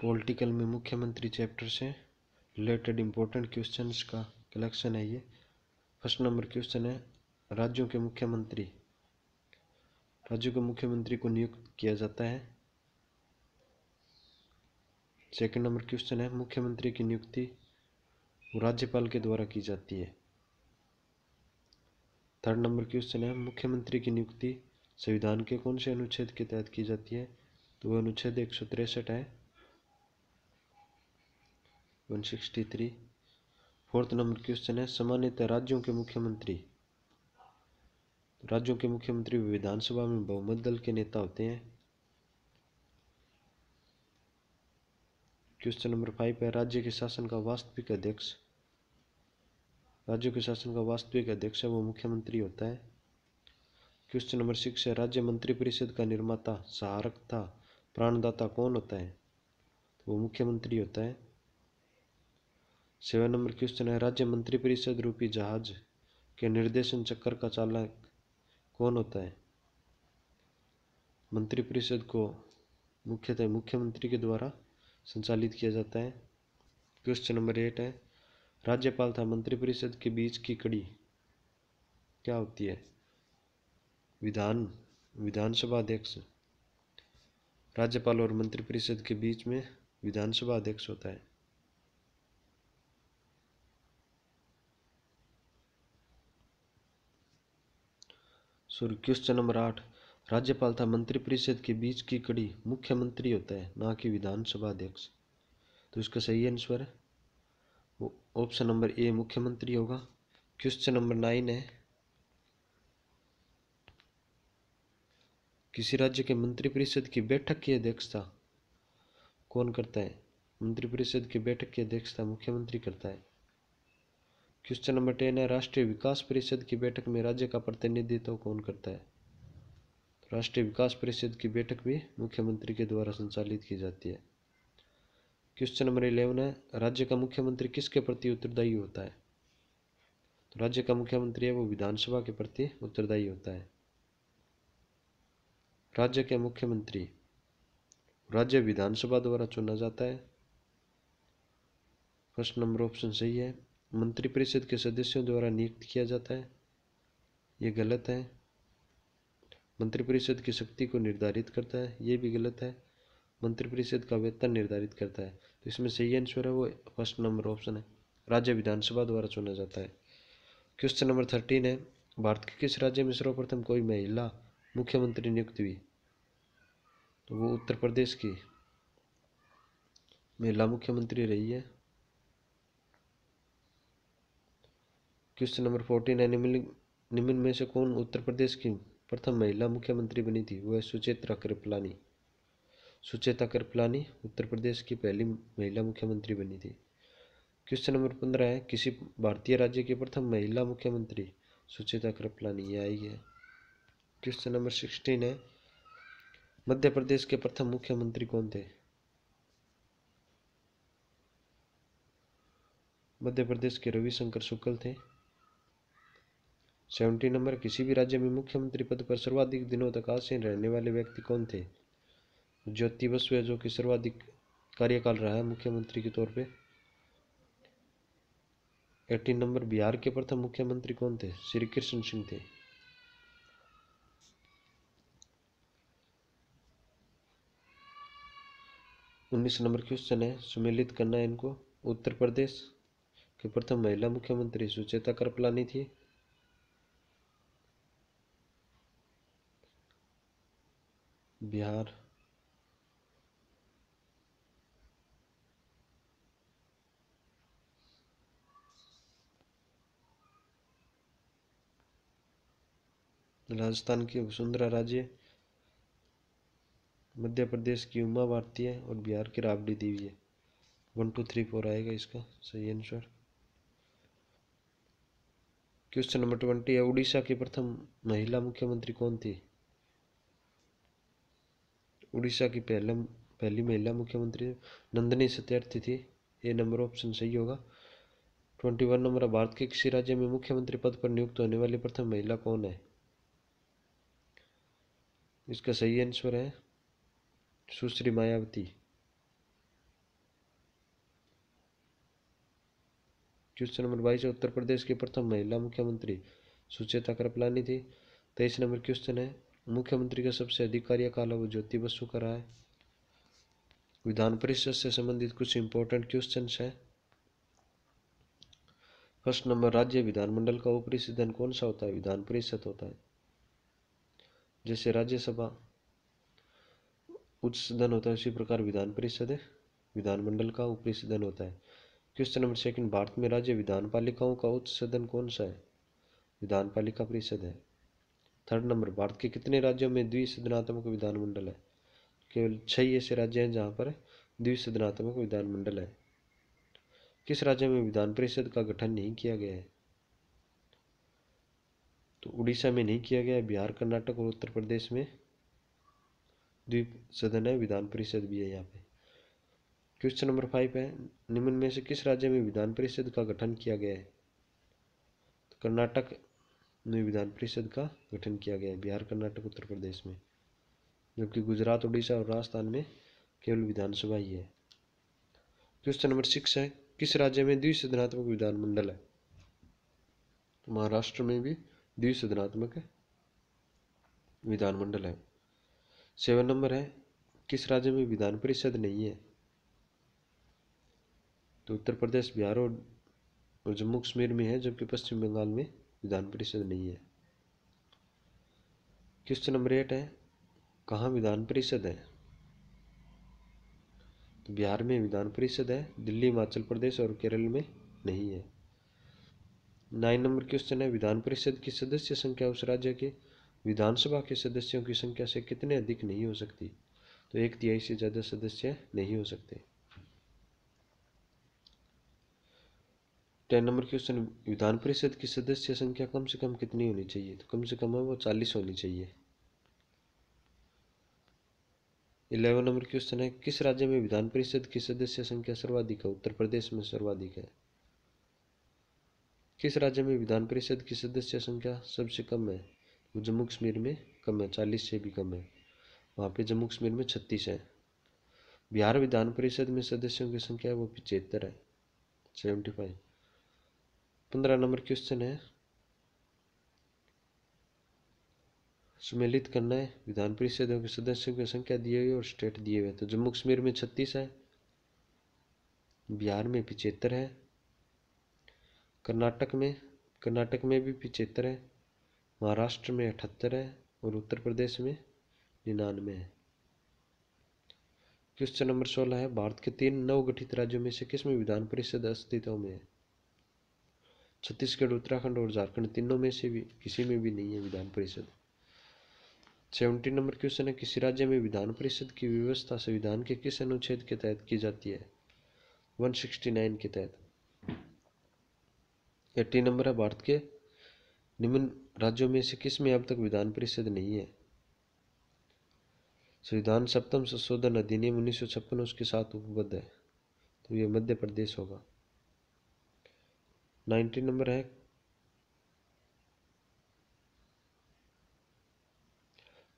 political में मुख्यमंत्री chapter से रिलेटेड इंपॉर्टेंट क्वेश्चंस का कलेक्शन है ये फर्स्ट नंबर क्वेश्चन है राज्यों के मुख्यमंत्री राज्यों के मुख्यमंत्री को नियुक्त किया जाता है सेकंड नंबर क्वेश्चन है मुख्यमंत्री की नियुक्ति राज्यपाल के द्वारा की जाती है थर्ड नंबर क्वेश्चन है मुख्यमंत्री की नियुक्ति संविधान के कौन से अनुच्छेद के तहत की जाती है तो वह अनुच्छेद एक सौ तिरसठ है one sixty three fourth number question है सामान्यतः राज्यों के मुख्यमंत्री तो राज्यों के मुख्यमंत्री विधानसभा में बहुमत दल के नेता होते हैं क्वेश्चन नंबर फाइव है राज्य के शासन का वास्तविक अध्यक्ष राज्यों के शासन का वास्तविक अध्यक्ष है वो मुख्यमंत्री होता है क्वेश्चन नंबर सिक्स है राज्य मंत्रिपरिषद का निर्माता सहारक था प्राणदाता कौन होता है तो वो मुख्यमंत्री होता है सेवन नंबर क्वेश्चन है राज्य मंत्रिपरिषद रूपी जहाज के निर्देशन चक्कर का चालक कौन होता है मंत्रिपरिषद को मुख्यतः मुख्यमंत्री के द्वारा संचालित किया जाता है क्वेश्चन नंबर एट है राज्यपाल तथा मंत्रिपरिषद के बीच की कड़ी क्या होती है विधान विधानसभा अध्यक्ष राज्यपाल और मंत्रिपरिषद के बीच में विधानसभा अध्यक्ष होता है नंबर आठ राज्यपाल था मंत्रिपरिषद के बीच की कड़ी मुख्यमंत्री होता है ना कि विधानसभा अध्यक्ष तो इसका सही आंसर है वो ऑप्शन नंबर ए मुख्यमंत्री होगा क्वेश्चन नंबर नाइन है किसी राज्य के मंत्रिपरिषद की बैठक की अध्यक्षता कौन करता है मंत्रिपरिषद की बैठक की अध्यक्षता मुख्यमंत्री करता है क्वेश्चन नंबर टेन है राष्ट्रीय विकास परिषद की बैठक में राज्य का प्रतिनिधित्व कौन करता है राष्ट्रीय विकास परिषद की बैठक भी मुख्यमंत्री के द्वारा संचालित की जाती है क्वेश्चन नंबर इलेवन है राज्य का मुख्यमंत्री किसके प्रति उत्तरदायी होता है तो राज्य का मुख्यमंत्री है वो विधानसभा के प्रति उत्तरदायी होता है राज्य के मुख्यमंत्री राज्य विधानसभा द्वारा चुना जाता है फर्स्ट नंबर ऑप्शन सही है मंत्रिपरिषद के सदस्यों द्वारा नियुक्त किया जाता है ये गलत है मंत्रिपरिषद की शक्ति को निर्धारित करता है ये भी गलत है मंत्रिपरिषद का वेतन निर्धारित करता है तो इसमें सही आंसर है वो फर्स्ट नंबर ऑप्शन है राज्य विधानसभा द्वारा चुना जाता है क्वेश्चन नंबर थर्टीन है भारत के किस राज्य में सर्वप्रथम कोई महिला मुख्यमंत्री नियुक्त हुई तो वो उत्तर प्रदेश की महिला मुख्यमंत्री रही है क्वेश्चन नंबर फोर्टीन है निम्न निम्न में से कौन उत्तर प्रदेश की प्रथम महिला मुख्यमंत्री बनी थी वह सुचेता कृपलानी सुचेता कृपलानी उत्तर प्रदेश की पहली महिला मुख्यमंत्री बनी थी क्वेश्चन नंबर पंद्रह है किसी भारतीय राज्य की प्रथम महिला मुख्यमंत्री सुचेता कृपलानी ये आई है क्वेश्चन नंबर सिक्सटीन है मध्य प्रदेश के प्रथम मुख्यमंत्री कौन थे मध्य प्रदेश के रविशंकर शुक्ल थे सेवेंटी नंबर किसी भी राज्य में मुख्यमंत्री पद पर सर्वाधिक दिनों तक आसीन रहने वाले व्यक्ति कौन थे ज्योति बसु जो कि सर्वाधिक कार्यकाल रहा है मुख्यमंत्री के तौर पे एटीन नंबर बिहार के प्रथम मुख्यमंत्री कौन थे श्री कृष्ण सिंह थे उन्नीस नंबर क्वेश्चन है सुमेलित करना है इनको उत्तर प्रदेश के प्रथम महिला मुख्यमंत्री सुचेता कृपलानी थी बिहार राजस्थान की वसुंधरा राज्य मध्य प्रदेश की उमा भारती है और बिहार की राबड़ी देवी है वन टू थ्री फोर आएगा इसका सही आंसर क्वेश्चन नंबर ट्वेंटी है उड़ीसा की प्रथम महिला मुख्यमंत्री कौन थी उड़ीसा की पहला पहली महिला मुख्यमंत्री नंदनी सत्यार्थी थी ये नंबर ऑप्शन सही होगा ट्वेंटी वन नंबर भारत के किसी राज्य में मुख्यमंत्री पद पर नियुक्त होने वाली प्रथम महिला कौन है इसका सही आंसर है सुश्री मायावती क्वेश्चन नंबर बाईस उत्तर प्रदेश की प्रथम महिला मुख्यमंत्री सुचेता कृपलानी थी तेईस नंबर क्वेश्चन है मुख्यमंत्री का सबसे अधिक कार्यकाल है वो ज्योति बसु का रहा है विधान परिषद से संबंधित कुछ इंपॉर्टेंट क्वेश्चन है फर्स्ट नंबर राज्य विधानमंडल का ऊपरी सदन कौन सा होता है विधान परिषद होता है जैसे राज्यसभा उच्च सदन होता है उसी प्रकार विधान परिषद है विधानमंडल का ऊपरी सदन होता है क्वेश्चन नंबर सेकंड भारत में राज्य विधानपालिकाओं का उच्च सदन कौन सा है विधानपालिका परिषद है थर्ड नंबर भारत के कितने राज्यों में द्विसदनात्मक विधानमंडल है केवल छह ऐसे राज्य हैं जहाँ पर द्विसदनात्मक विधानमंडल है किस राज्य में विधान परिषद का गठन नहीं किया गया है तो उड़ीसा में नहीं किया गया है बिहार कर्नाटक और उत्तर प्रदेश में द्वीप सदन है विधान परिषद भी है यहाँ पे क्वेश्चन नंबर फाइव है निम्न में से किस राज्य में विधान परिषद का गठन किया गया है तो कर्नाटक नई विधान परिषद का गठन किया गया है बिहार कर्नाटक उत्तर प्रदेश में जबकि गुजरात उड़ीसा और राजस्थान में केवल विधानसभा ही है क्वेश्चन नंबर सिक्स है किस राज्य में सदनात्मक विधानमंडल है महाराष्ट्र में भी सदनात्मक विधानमंडल है सेवन नंबर है किस राज्य में विधान परिषद नहीं है तो उत्तर प्रदेश बिहार और जम्मू कश्मीर में है जबकि पश्चिम बंगाल में विधान परिषद नहीं है क्वेश्चन नंबर एट है कहाँ विधान परिषद है तो बिहार में विधान परिषद है दिल्ली हिमाचल प्रदेश और केरल में नहीं है नाइन नंबर क्वेश्चन है विधान परिषद की सदस्य संख्या उस राज्य के विधानसभा के सदस्यों की संख्या से कितने अधिक नहीं हो सकती तो एक तिहाई से ज़्यादा सदस्य नहीं हो सकते टेन नंबर क्वेश्चन विधान परिषद की सदस्य संख्या कम से कम कितनी होनी चाहिए तो कम से कम है वो चालीस होनी चाहिए इलेवन नंबर क्वेश्चन है किस राज्य में विधान परिषद की सदस्य संख्या सर्वाधिक है उत्तर प्रदेश में सर्वाधिक है किस राज्य में विधान परिषद की सदस्य संख्या सबसे कम है वो जम्मू कश्मीर में कम है चालीस से भी कम है वहाँ पे जम्मू कश्मीर में छत्तीस है बिहार विधान परिषद में सदस्यों की संख्या वो पिचहत्तर है सेवेंटी फाइव पंद्रह नंबर क्वेश्चन है सुमेलित करना है विधान परिषदों के सदस्यों की संख्या दी हुई और स्टेट दिए हुए तो जम्मू कश्मीर में छत्तीस है बिहार में पिचहत्तर है कर्नाटक में कर्नाटक में भी पिचहत्तर है महाराष्ट्र में अठहत्तर है और उत्तर प्रदेश में निन्यानवे है क्वेश्चन नंबर सोलह है भारत के तीन नवगठित राज्यों में से किसमें विधान परिषद अस्तित्व में है छत्तीसगढ़ उत्तराखंड और झारखंड तीनों में से भी किसी में भी नहीं है विधान परिषद सेवेंटी नंबर क्वेश्चन है किसी राज्य में विधान परिषद की व्यवस्था संविधान के किस अनुच्छेद के तहत की जाती है नाइन के तहत एट्टी नंबर है भारत के निम्न राज्यों में से किस में अब तक विधान परिषद नहीं है संविधान सप्तम संशोधन अधिनियम उन्नीस सौ छप्पन उसके साथ उपबद्ध है तो ये मध्य प्रदेश होगा नाइन्टी नंबर है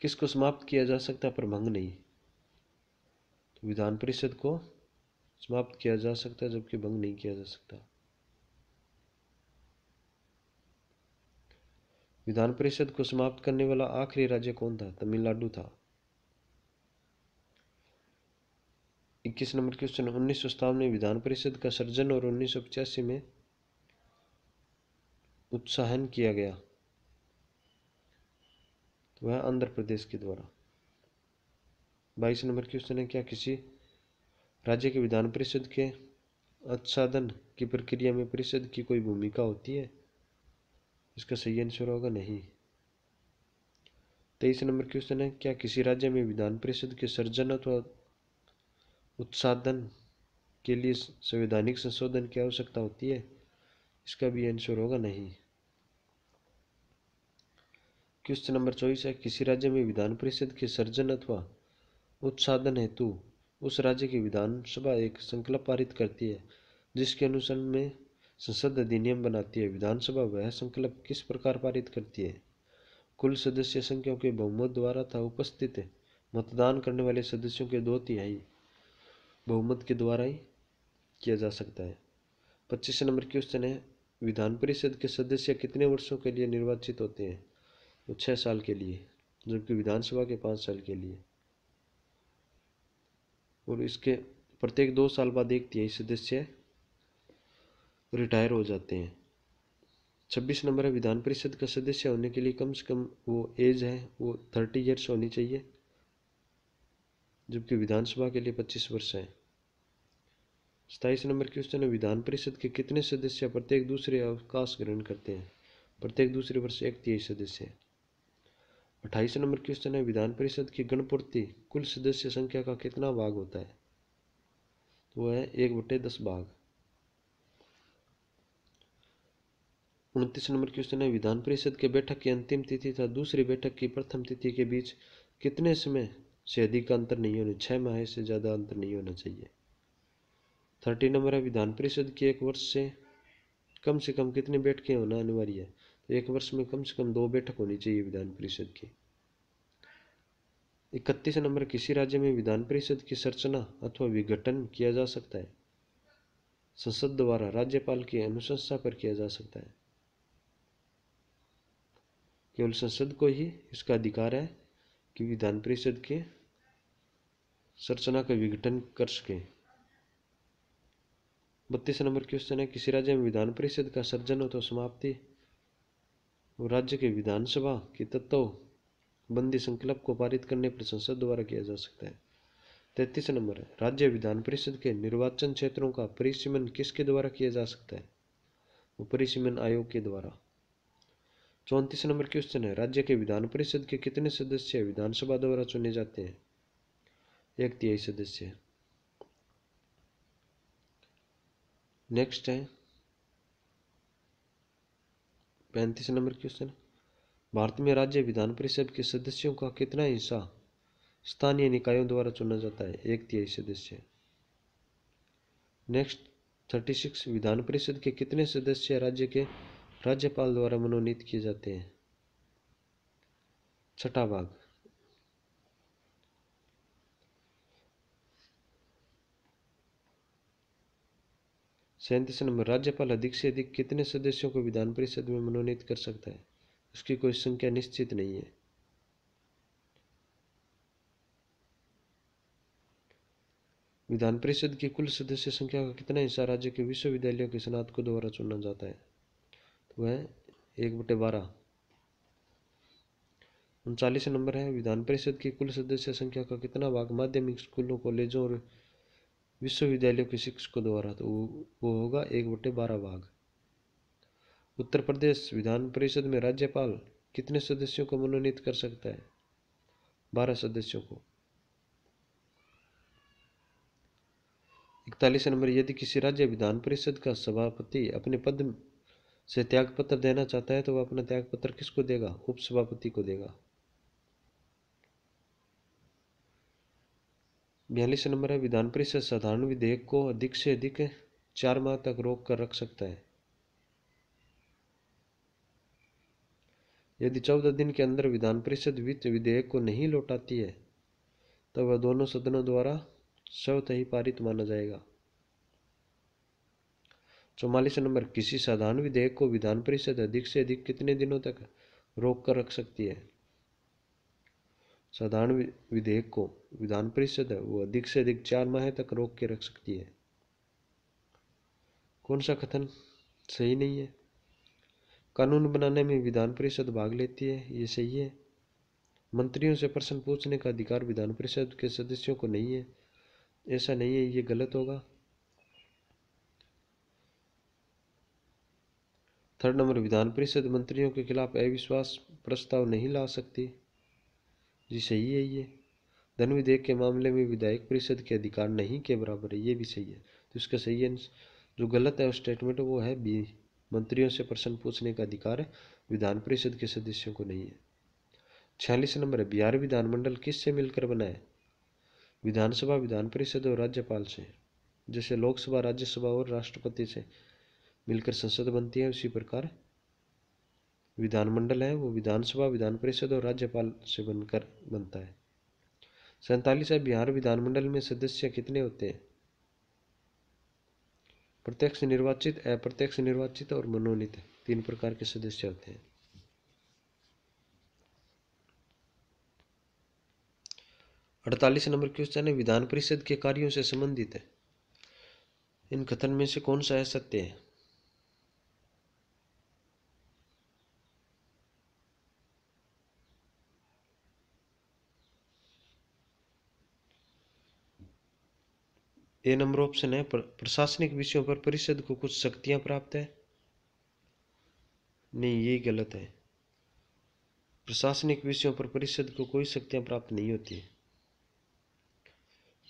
किसको समाप्त किया जा सकता है पर भंग नहीं तो विधान परिषद को समाप्त किया जा सकता है जबकि भंग नहीं किया जा सकता विधान परिषद को समाप्त करने वाला आखिरी राज्य कौन था तमिलनाडु था 21 नंबर क्वेश्चन उन्नीस सौ में विधान परिषद का सर्जन और उन्नीस में उत्साहन किया गया तो वह आंध्र प्रदेश के द्वारा बाईस नंबर क्वेश्चन है क्या किसी राज्य के विधान परिषद के अच्छादन की प्रक्रिया में परिषद की कोई भूमिका होती है इसका सही आंसर होगा नहीं तेईस नंबर क्वेश्चन है क्या किसी राज्य में विधान परिषद के सर्जन अथवा उत्साधन के लिए संवैधानिक संशोधन की आवश्यकता होती है इसका भी आंसर होगा नहीं क्वेश्चन नंबर चौबीस है किसी राज्य में विधान परिषद के सर्जन अथवा उत्साधन हेतु उस राज्य की विधानसभा एक संकल्प पारित करती है जिसके अनुसार में संसद अधिनियम बनाती है विधानसभा वह संकल्प किस प्रकार पारित करती है कुल सदस्य संख्या के बहुमत द्वारा था उपस्थित मतदान करने वाले सदस्यों के दो तिहाई बहुमत के द्वारा ही किया जा सकता है पच्चीस नंबर क्वेश्चन है विधान परिषद के सदस्य कितने वर्षों के लिए निर्वाचित होते हैं वो तो छः साल के लिए जबकि विधानसभा के पाँच साल के लिए और इसके प्रत्येक दो साल बाद एक तिहाई सदस्य रिटायर हो जाते हैं छब्बीस नंबर है विधान परिषद का सदस्य होने के लिए कम से कम वो एज है वो थर्टी ईयर्स होनी चाहिए जबकि विधानसभा के लिए पच्चीस वर्ष है सताईस नंबर क्वेश्चन है विधान परिषद के कितने सदस्य प्रत्येक दूसरे अवकाश ग्रहण करते हैं प्रत्येक दूसरे वर्ष एक तिहाई सदस्य है अट्ठाईस नंबर क्वेश्चन है विधान परिषद की गणपूर्ति कुल सदस्य संख्या का कितना भाग होता है तो वह है एक बटे दस भाग उनतीस नंबर क्वेश्चन है विधान परिषद के बैठक की अंतिम तिथि तथा दूसरी बैठक की प्रथम तिथि के बीच कितने समय से अधिक अंतर नहीं होना छः माह से ज़्यादा अंतर नहीं होना चाहिए थर्टी नंबर है विधान परिषद की एक वर्ष से कम से कम कितनी बैठकें होना अनिवार्य है एक वर्ष में कम से कम दो बैठक होनी चाहिए विधान परिषद की इकतीस नंबर किसी राज्य में विधान परिषद की संरचना अथवा विघटन किया जा सकता है संसद द्वारा राज्यपाल की अनुशंसा पर किया जा सकता है केवल संसद को ही इसका अधिकार है कि विधान परिषद के संरचना का विघटन कर सके बत्तीस नंबर क्वेश्चन है किसी राज्य में विधान परिषद का सर्जन हो तो समाप्ति राज्य के विधानसभा के तत्व बंदी संकल्प को पारित करने पर संसद द्वारा किया जा सकता है तैतीस नंबर है राज्य विधान परिषद के निर्वाचन क्षेत्रों का परिसीमन किसके द्वारा किया जा सकता है परिसीमन आयोग के द्वारा चौंतीस नंबर क्वेश्चन है राज्य के विधान परिषद के कितने सदस्य विधानसभा द्वारा चुने जाते हैं एक तिहाई सदस्य नेक्स्ट है पैंतीस नंबर क्वेश्चन भारत में राज्य विधान परिषद के सदस्यों का कितना हिस्सा स्थानीय निकायों द्वारा चुना जाता है एक तिहाई सदस्य नेक्स्ट थर्टी सिक्स विधान परिषद के कितने सदस्य राज्य के राज्यपाल द्वारा मनोनीत किए जाते हैं छठा भाग सैंतीस नंबर राज्यपाल अधिक से अधिक कितने सदस्यों को विधान परिषद में मनोनीत कर सकता है उसकी कोई संख्या निश्चित नहीं है विधान परिषद की कुल सदस्य संख्या का कितना हिस्सा राज्य के विश्वविद्यालयों के स्नातकों द्वारा चुना जाता है तो वह एक बटे बारह उनचालीस नंबर है विधान परिषद की कुल सदस्य संख्या का कितना भाग माध्यमिक स्कूलों कॉलेजों और विश्वविद्यालय के शिक्षकों द्वारा तो वो, वो होगा एक बटे बारह भाग उत्तर प्रदेश विधान परिषद में राज्यपाल कितने सदस्यों को मनोनीत कर सकता है बारह सदस्यों को इकतालीस नंबर यदि किसी राज्य विधान परिषद का सभापति अपने पद से त्यागपत्र देना चाहता है तो वह अपना त्यागपत्र किसको देगा उपसभापति को देगा बयालीस नंबर है विधान परिषद साधारण विधेयक को अधिक से अधिक चार माह तक रोक कर रख सकता है यदि चौदह दिन के अंदर विधान परिषद वित्त विधेयक को नहीं लौटाती है तो वह दोनों सदनों द्वारा स्वतः ही पारित माना जाएगा चौवालीस नंबर किसी साधारण विधेयक को विधान परिषद अधिक से अधिक कितने दिनों तक रोक कर रख सकती है साधारण विधेयक को विधान परिषद है वो अधिक से अधिक चार माह तक रोक के रख सकती है कौन सा कथन सही नहीं है कानून बनाने में विधान परिषद भाग लेती है ये सही है मंत्रियों से प्रश्न पूछने का अधिकार विधान परिषद के सदस्यों को नहीं है ऐसा नहीं है ये गलत होगा थर्ड नंबर विधान परिषद मंत्रियों के खिलाफ अविश्वास प्रस्ताव नहीं ला सकती जी सही है ये धन विधेयक के मामले में विधायक परिषद के अधिकार नहीं के बराबर है ये भी सही है तो इसका सही आंसर जो गलत है स्टेटमेंट वो है बी मंत्रियों से प्रश्न पूछने का अधिकार विधान परिषद के सदस्यों को नहीं है छियालीस नंबर है बिहार विधानमंडल किस से मिलकर बनाए विधानसभा विधान परिषद और राज्यपाल से जैसे लोकसभा राज्यसभा और राष्ट्रपति से मिलकर संसद बनती है उसी प्रकार विधानमंडल है वो विधानसभा विधान परिषद और राज्यपाल से बनकर बनता है सैतालीस है बिहार विधानमंडल में सदस्य कितने होते हैं प्रत्यक्ष निर्वाचित अप्रत्यक्ष निर्वाचित और मनोनीत तीन प्रकार के सदस्य होते हैं अड़तालीस नंबर क्वेश्चन है विधान परिषद के कार्यों से संबंधित है इन कथन में से कौन सा है सत्य है ए नंबर ऑप्शन है प्रशासनिक विषयों पर परिषद को कुछ शक्तियां प्राप्त है नहीं ये गलत है प्रशासनिक विषयों पर परिषद को कोई शक्तियां प्राप्त नहीं होती है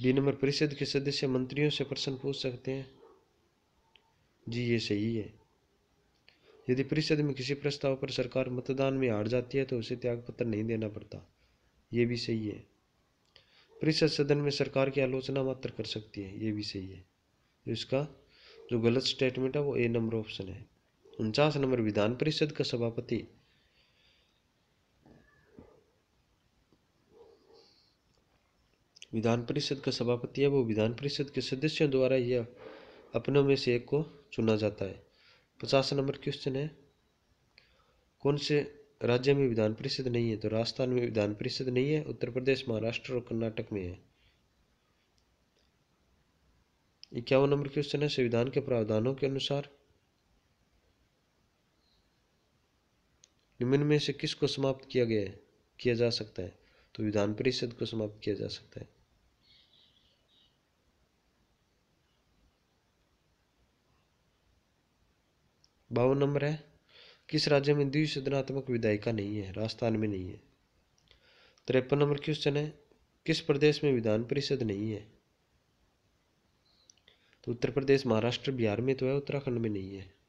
बी नंबर परिषद के सदस्य मंत्रियों से प्रश्न पूछ सकते हैं जी ये सही है यदि परिषद में किसी प्रस्ताव पर सरकार मतदान में हार जाती है तो उसे त्यागपत्र नहीं देना पड़ता ये भी सही है परिषद सदन में सरकार की आलोचना मात्र कर सकती है ये भी सही है तो इसका जो गलत स्टेटमेंट है वो ए नंबर ऑप्शन है उनचास नंबर विधान परिषद का सभापति विधान परिषद का सभापति है वो विधान परिषद के सदस्यों द्वारा यह अपनों में से एक को चुना जाता है पचास नंबर क्वेश्चन है कौन से राज्य में विधान परिषद नहीं है तो राजस्थान में विधान परिषद नहीं है उत्तर प्रदेश महाराष्ट्र और कर्नाटक में है इक्यावन नंबर क्वेश्चन है संविधान के प्रावधानों के अनुसार निम्न में से किसको समाप्त किया गया है किया जा सकता है तो विधान परिषद को समाप्त किया जा सकता है बावन नंबर है किस राज्य में सदनात्मक विधायिका नहीं है राजस्थान में नहीं है तिरपन नंबर क्वेश्चन है किस प्रदेश में विधान परिषद नहीं है तो उत्तर प्रदेश महाराष्ट्र बिहार में तो है उत्तराखंड में नहीं है